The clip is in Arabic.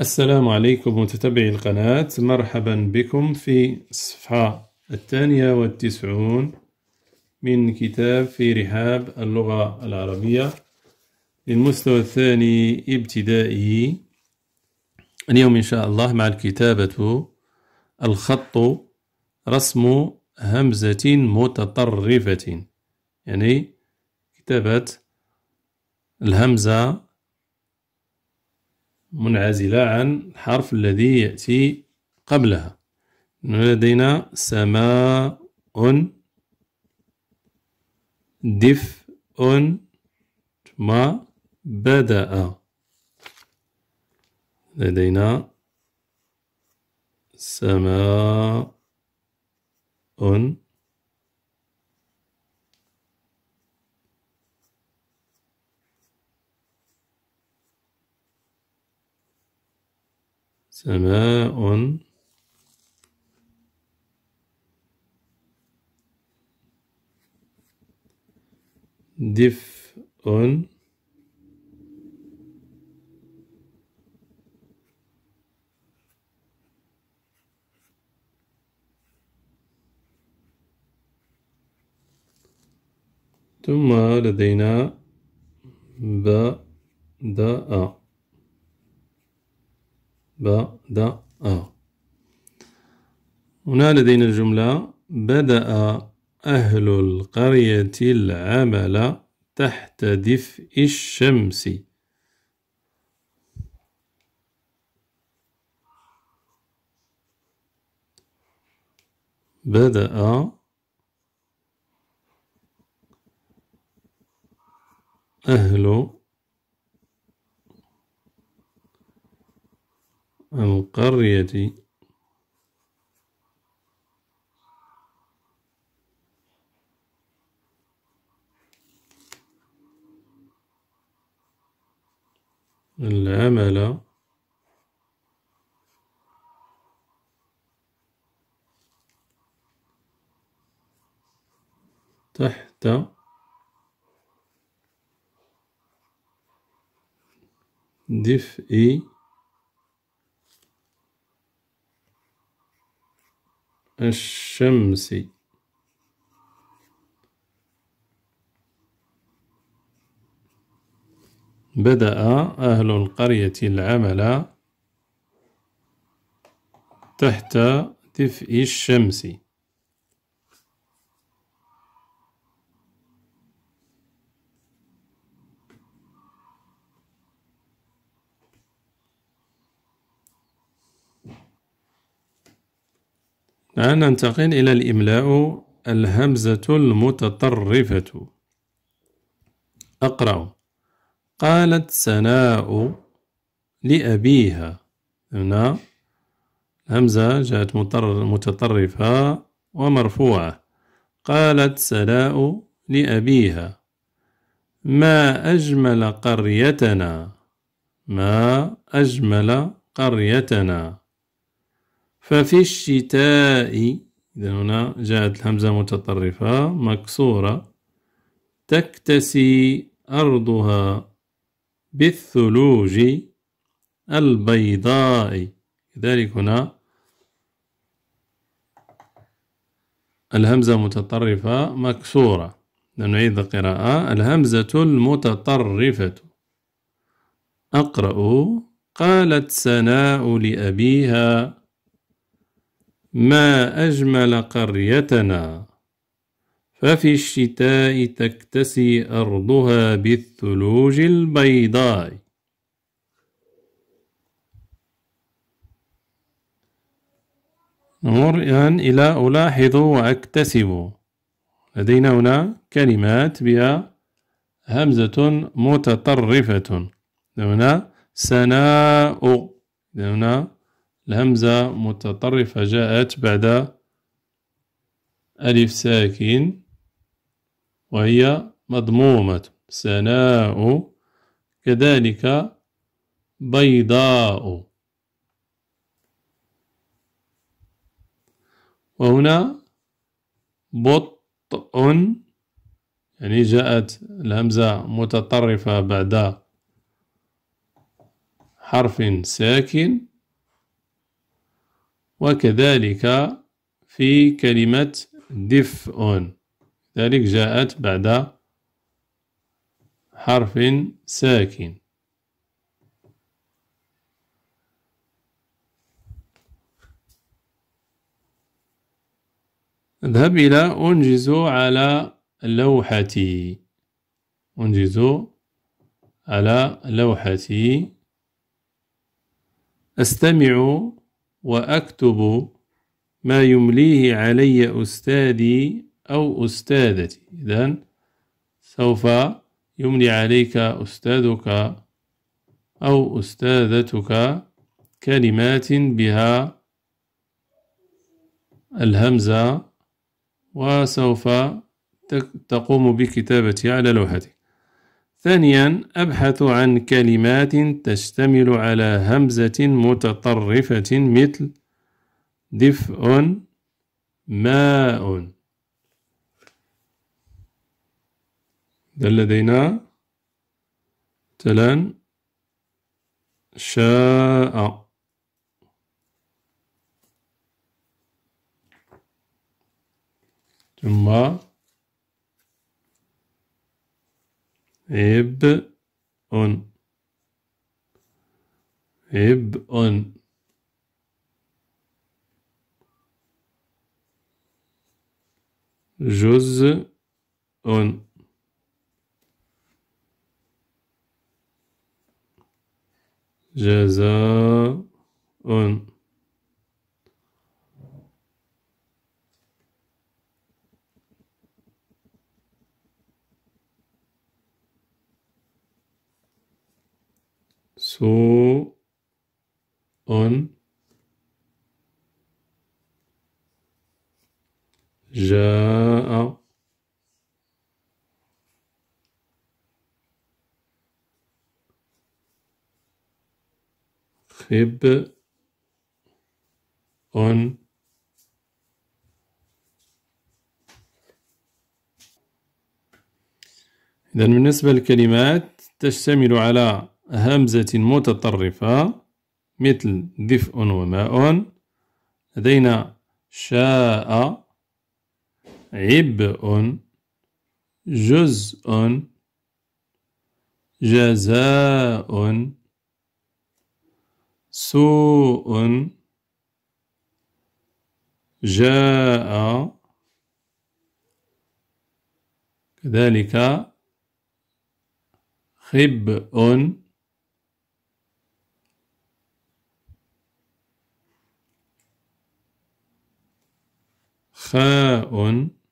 السلام عليكم متتبعي القناة مرحبا بكم في الصفحة الثانية والتسعون من كتاب في رحاب اللغة العربية للمستوى الثاني ابتدائي اليوم إن شاء الله مع الكتابة الخط رسم همزة متطرفة يعني كتابة الهمزة منعزلة عن الحرف الذي يأتي قبلها لدينا سماء دفء ما بدأ لدينا سماء سماء دفء ثم لدينا بدأ بدأ هنا لدينا الجملة بدأ أهل القرية العمل تحت دفء الشمس بدأ أهل القرية العمل تحت دفء الشمس بدأ أهل القرية العمل تحت دفء الشمس الآن ننتقل إلى الإملاء الهمزة المتطرفة أقرأ قالت سناء لأبيها هنا همزة جاءت متطرفة ومرفوعة قالت سناء لأبيها ما أجمل قريتنا ما أجمل قريتنا ففي الشتاء إذا هنا جاءت الهمزة متطرفة مكسورة تكتسي أرضها بالثلوج البيضاء كذلك هنا الهمزة متطرفة مكسورة نعيد القراءة الهمزة المتطرفة أقرأ قالت سناء لأبيها ما أجمل قريتنا ففي الشتاء تكتسي أرضها بالثلوج البيضاء نمر الآن إلى ألاحظ وأكتسب لدينا هنا كلمات بها همزة متطرفة هنا سناء هنا الهمزة متطرفة جاءت بعد ألف ساكن وهي مضمومة سناء كذلك بيضاء وهنا بطء يعني جاءت الهمزة متطرفة بعد حرف ساكن وكذلك في كلمة دفء ذلك جاءت بعد حرف ساكن اذهب إلى أنجز على لوحتي أنجز على لوحتي أستمع وأكتب ما يمليه علي أستاذي أو أستاذتي إذا سوف يملي عليك أستاذك أو أستاذتك كلمات بها الهمزة وسوف تقوم بكتابتها على لوحتك ثانيا أبحث عن كلمات تشتمل على همزة متطرفة مثل دفء ماء إذا لدينا مثلا شاء ثم اب اون اب اون جزء اون جزاء so on جاء خب on إذن بالنسبة للكلمات تشتمل على همزة متطرفة مثل دفء وماء لدينا شاء عبء جزء جزاء سوء جاء كذلك خبء فاءٌ